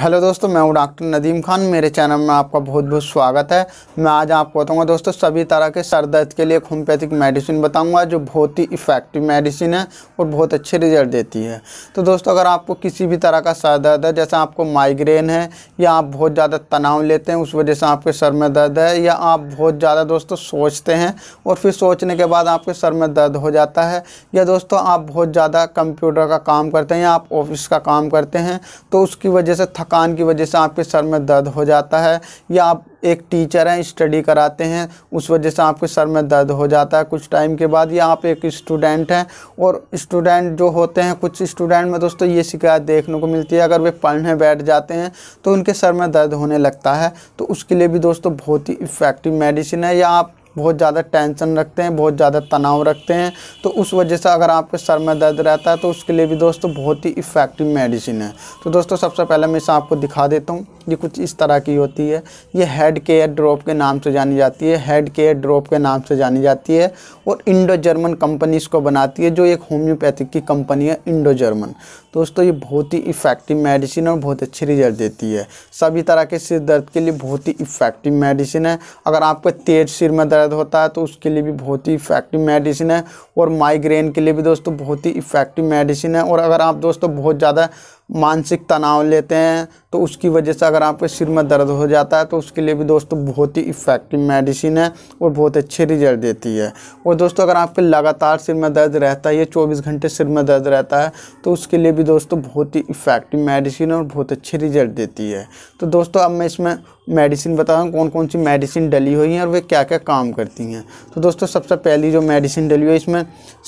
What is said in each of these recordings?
hello दोस्तों मैं हूँ डॉक्टर नदीम खान मेरे चैनल में आपका बहुत बहुत स्वागत है मैं आज आपको बताऊंगा दोस्तों सभी तरह के सर दर्द के लिए एक होम्योपैथिक मेडिसिन बताऊंगा जो बहुत ही इफ़ेक्टिव मेडिसिन है और बहुत अच्छे रिजल्ट देती है तो दोस्तों अगर आपको किसी भी तरह का सर दर्द है जैसे आपको माइग्रेन है या आप बहुत ज़्यादा तनाव लेते हैं उस वजह से आपके सर में दर्द है या आप बहुत ज़्यादा दोस्तों सोचते हैं और फिर सोचने के बाद आपके सर में दर्द हो जाता है या दोस्तों आप बहुत ज़्यादा कंप्यूटर का काम करते हैं या आप ऑफिस का काम करते हैं तो उसकी वजह से थक थकान की वजह से आपके सर में दर्द हो जाता है या आप एक टीचर हैं स्टडी कराते हैं उस वजह से आपके सर में दर्द हो जाता है कुछ टाइम के बाद या आप एक स्टूडेंट हैं और स्टूडेंट जो होते हैं कुछ स्टूडेंट में दोस्तों ये शिकायत देखने को मिलती है अगर वे पढ़ने बैठ जाते हैं तो उनके सर में दर्द होने लगता है तो उसके लिए भी दोस्तों बहुत ही इफ़ेक्टिव मेडिसिन है या आप बहुत ज़्यादा टेंशन रखते हैं बहुत ज़्यादा तनाव रखते हैं तो उस वजह से अगर आपके सर में दर्द रहता है तो उसके लिए भी दोस्तों बहुत ही इफ़ेक्टिव मेडिसिन है तो दोस्तों सबसे पहले मैं इसे आपको दिखा देता हूँ ये कुछ इस तरह की होती है ये हेड केयर ड्रॉप के नाम से जानी जाती है हेड केयर ड्रॉप के नाम से जानी जाती है और इंडो जर्मन कंपनी इसको बनाती है जो एक होम्योपैथिक की कंपनी है इंडो जर्मन दोस्तों ये बहुत ही इफ़ेक्टिव मेडिसिन और बहुत अच्छे रिजल्ट देती है सभी तरह के सिर दर्द के लिए बहुत ही इफ़ेक्टिव मेडिसिन है अगर आपका तेज सिर में दर्द होता है तो उसके लिए भी बहुत ही इफ़ेक्टिव मेडिसिन है और माइग्रेन के लिए भी दोस्तों बहुत ही इफ़ेक्टिव मेडिसिन है और अगर आप दोस्तों बहुत ज़्यादा मानसिक तनाव लेते हैं तो उसकी वजह से अगर आपके सिर में दर्द हो जाता है तो उसके लिए भी दोस्तों बहुत ही इफ़ेक्टिव मेडिसिन है और बहुत अच्छे रिजल्ट देती है और दोस्तों अगर आपके लगातार सिर में दर्द रहता है या चौबीस घंटे सिर में दर्द रहता है तो उसके लिए भी दोस्तों बहुत ही इफ़ेक्टिव मेडिसिन और बहुत अच्छे रिजल्ट देती है तो दोस्तों अब मैं इसमें मेडिसिन रहा कौन कौन सी मेडिसिन डली हुई हैं और वे क्या क्या काम करती हैं तो दोस्तों सबसे पहली जो मेडिसिन डली हुई है इसमें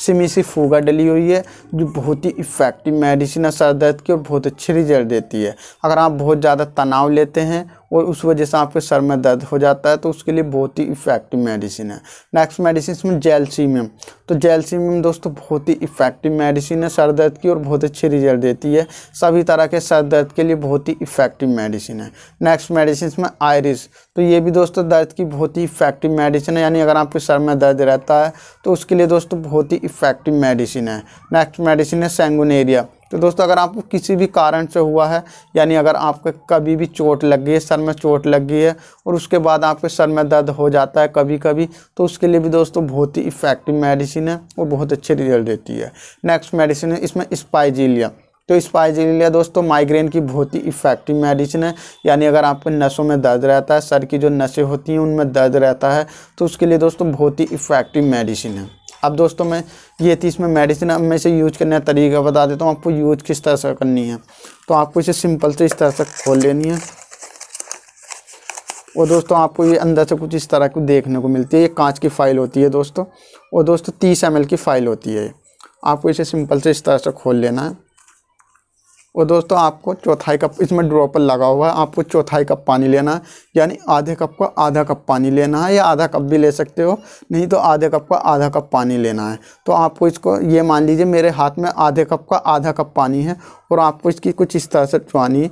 सिमीसी फूगा डली हुई है जो बहुत ही इफ़ेक्टिव मेडिसिन है सर दर्द की और बहुत अच्छी रिजल्ट देती है अगर आप बहुत ज़्यादा तनाव लेते हैं और उस वजह से आपके सर में दर्द हो जाता है तो उसके लिए बहुत ही इफ़ेक्टिव मेडिसिन है नेक्स्ट मेडिसिन इसमें जेलसीमियम तो जेलसीमियम दोस्तों बहुत ही इफ़ेक्टिव मेडिसिन है सर दर्द की और बहुत अच्छे रिजल्ट देती है सभी तरह के सर दर्द के लिए बहुत ही इफ़ेक्टिव मेडिसिन है नेक्स्ट मेडिसिन इसमें आयरिस तो ये भी दोस्तों दर्द की बहुत ही इफ़ेक्टिव मेडिसिन है यानी अगर आपके सर में दर्द रहता है तो उसके लिए दोस्तों बहुत ही इफ़ेक्टिव मेडिसिन है नेक्स्ट मेडिसिन है सेंगुनेरिया तो दोस्तों अगर आपको किसी भी कारण से हुआ है यानी अगर आपके कभी भी चोट लग गई है सर में चोट लग गई है और उसके बाद आपके सर में दर्द हो जाता है कभी कभी तो उसके लिए भी दोस्तों बहुत ही इफ़ेक्टिव मेडिसिन है और बहुत अच्छे रिजल्ट देती है नेक्स्ट मेडिसिन है इसमें स्पाइजीलिया तो स्पाइजिलिया दोस्तों माइग्रेन की बहुत ही इफेक्टिव मेडिसिन है यानी अगर आपके नसों में दर्द रहता है सर की जो नशे होती हैं उनमें दर्द रहता है तो उसके लिए दोस्तों बहुत ही इफेक्टिव मेडिसिन है अब दोस्तों मैं ये थी इसमें मेडिसिन अब मैं इसे यूज करने का तरीका बता देता हूँ आपको यूज किस तरह से करनी है तो आपको इसे सिंपल से इस तरह से खोल लेनी है और दोस्तों आपको ये अंदर से कुछ इस तरह की देखने को मिलती है ये कांच की फ़ाइल होती है दोस्तों और दोस्तों तीस एम की फ़ाइल होती है आपको इसे सिंपल से इस तरह से खोल लेना है और दोस्तों आपको चौथाई कप इसमें ड्रॉपर लगा हुआ है आपको चौथाई कप पानी लेना है यानी आधे कप का आधा कप पानी लेना है या आधा कप भी ले सकते हो नहीं तो आधे कप का आधा कप पानी लेना है तो आपको इसको ये मान लीजिए मेरे हाथ में आधे कप का आधा कप पानी है और आपको इसकी कुछ इस तरह से चुवानी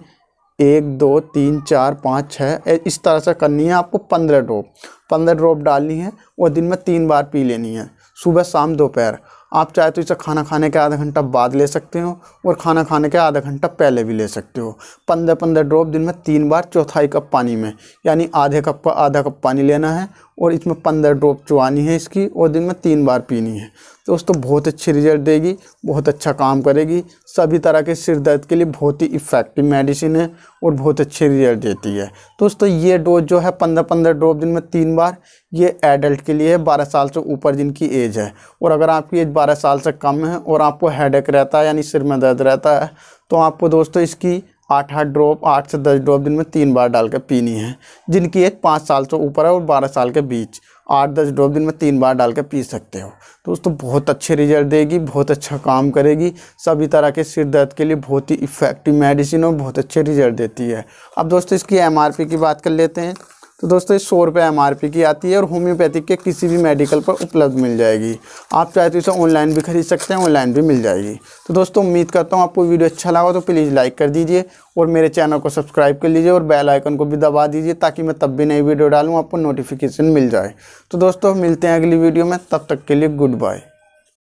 एक दो तीन चार पाँच छः इस तरह से करनी है आपको पंद्रह ड्रॉप पंद्रह ड्रॉप डालनी है और दिन में तीन बार पी लेनी है सुबह शाम दोपहर आप चाहे तो इसे खाना खाने के आधा घंटा बाद ले सकते हो और खाना खाने के आधा घंटा पहले भी ले सकते हो पंद्रह पंद्रह ड्रॉप दिन में तीन बार चौथाई कप पानी में यानी आधे कप का आधा कप पानी लेना है और इसमें पंद्रह ड्रॉप चुवानी है इसकी और दिन में तीन बार पीनी है दोस्तों बहुत अच्छी रिजल्ट देगी बहुत अच्छा काम करेगी सभी तरह के सिर दर्द के लिए बहुत ही इफ़ेक्टिव मेडिसिन है और बहुत अच्छे रिजल्ट देती है दोस्तों ये डोज जो है पंद्रह पंद्रह ड्रॉप दिन में तीन बार ये एडल्ट के लिए है बारह साल से ऊपर जिनकी एज है और अगर आपकी एज बारह साल से कम है और आपको हेडेक रहता है यानी सिर में दर्द रहता है तो आपको दोस्तों इसकी आठ आठ ड्रॉप आठ से दस ड्रॉप दिन में तीन बार डालकर पीनी है जिनकी एज पाँच साल से ऊपर है और बारह साल के बीच आठ दस ड्रॉप दिन में तीन बार डाल के पी सकते हो दोस्तों बहुत अच्छे रिजल्ट देगी बहुत अच्छा काम करेगी सभी तरह के सिर दर्द के लिए बहुत ही इफ़ेक्टिव मेडिसिन और बहुत अच्छे रिजल्ट देती है अब दोस्तों इसकी एमआरपी की बात कर लेते हैं तो दोस्तों ये सौ रुपये एम की आती है और होम्योपैथिक के किसी भी मेडिकल पर उपलब्ध मिल जाएगी आप चाहे तो इसे ऑनलाइन भी खरीद सकते हैं ऑनलाइन भी मिल जाएगी तो दोस्तों उम्मीद करता हूँ आपको वीडियो अच्छा लगा तो प्लीज़ लाइक कर दीजिए और मेरे चैनल को सब्सक्राइब कर लीजिए और बेल आइकन को भी दबा दीजिए ताकि मैं तब भी नई वीडियो डालूँ आपको नोटिफिकेशन मिल जाए तो दोस्तों मिलते हैं अगली वीडियो में तब तक के लिए गुड बाय